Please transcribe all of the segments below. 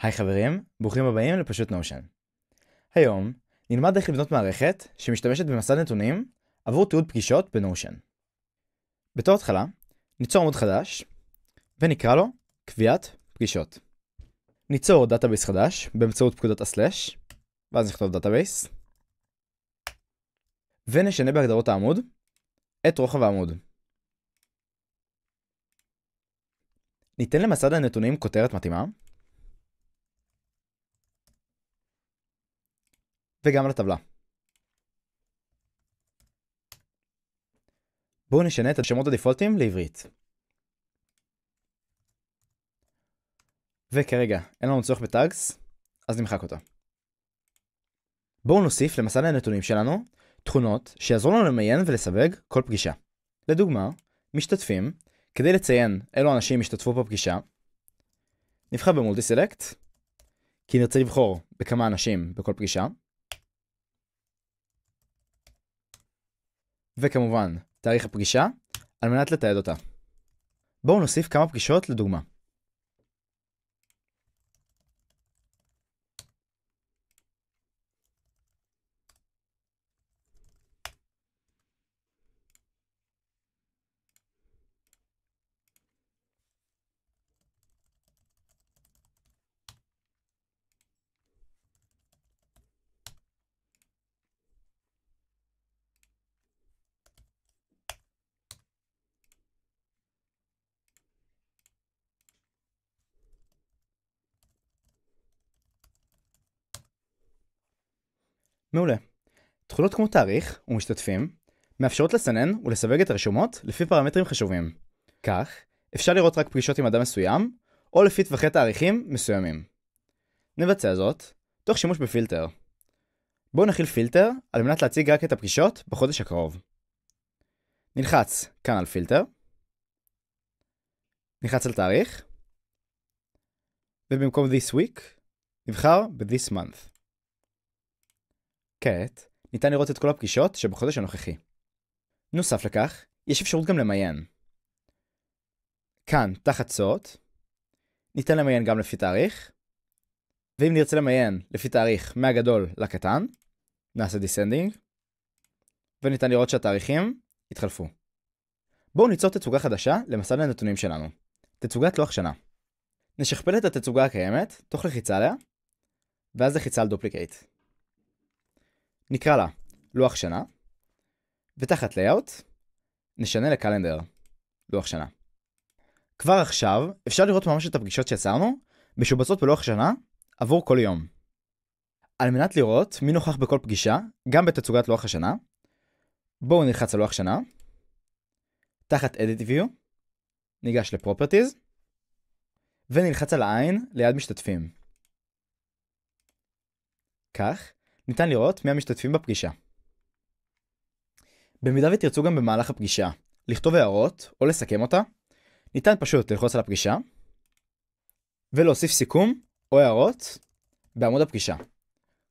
היי חברים, ברוכים הבאים לפשוט נושן. היום נלמד איך לבנות מערכת שמשתמשת במסד נתונים עבור תיעוד פגישות בנושן. בתור התחלה, ניצור עמוד חדש ונקרא לו קביעת פגישות. ניצור דאטאבייס חדש באמצעות פקודת ה-slash ואז נכתוב דאטאבייס ונשנה בהגדרות העמוד את רוחב העמוד. ניתן למסד הנתונים כותרת מתאימה וגם לטבלה. בואו נשנה את השמות הדפולטים לעברית. וכרגע אין לנו צורך בטאגס, אז נמחק אותו. בואו נוסיף למסד הנתונים שלנו תכונות שיעזרו לנו למיין ולסווג כל פגישה. לדוגמה, משתתפים, כדי לציין אילו אנשים השתתפו בפגישה, נבחר במולטי סלקט, כי נרצה לבחור בכמה אנשים בכל פגישה, וכמובן, תאריך הפגישה, על מנת לתעד אותה. בואו נוסיף כמה פגישות לדוגמה. מעולה. תכולות כמו תאריך ומשתתפים מאפשרות לסנן ולסווג את הרשומות לפי פרמטרים חשובים. כך, אפשר לראות רק פגישות עם אדם מסוים, או לפי טווחי תאריכים מסוימים. נבצע זאת, תוך שימוש בפילטר. בואו נכיל פילטר על מנת להציג רק את הפגישות בחודש הקרוב. נלחץ כאן על פילטר, נלחץ על תאריך, ובמקום This Week, נבחר ב-This Month. כעת, ניתן לראות את כל הפגישות שבחודש הנוכחי. נוסף לכך, יש אפשרות גם למיין. כאן, תחת סוט, ניתן למיין גם לפי תאריך, ואם נרצה למיין לפי תאריך מהגדול לקטן, נעשה דיסנדינג, וניתן לראות שהתאריכים התחלפו. בואו ניצור תצוגה חדשה למסד הנתונים שלנו, תצוגת לוח שנה. נשכפל את התצוגה הקיימת, תוך לחיצה עליה, ואז לחיצה על דופליקייט. נקרא לה לוח שנה, ותחת layout נשנה לקלנדר, לוח שנה. כבר עכשיו אפשר לראות ממש את הפגישות שיצרנו, משובצות בלוח שנה עבור כל יום. על מנת לראות מי נוכח בכל פגישה, גם בתצוגת לוח השנה, בואו נלחץ על לוח שנה, תחת Edit View, ניגש ל-Properties, ונלחץ על העין ליד משתתפים. כך, ניתן לראות מי המשתתפים בפגישה. במידה ותרצו גם במהלך הפגישה לכתוב הערות או לסכם אותה, ניתן פשוט ללחוץ על הפגישה ולהוסיף סיכום או הערות בעמוד הפגישה.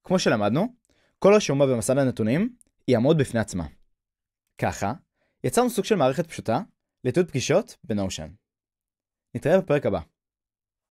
כמו שלמדנו, כל רשום במסד הנתונים יעמוד בפני עצמה. ככה, יצרנו סוג של מערכת פשוטה לתיעוד פגישות בנושן. נתראה בפרק הבא.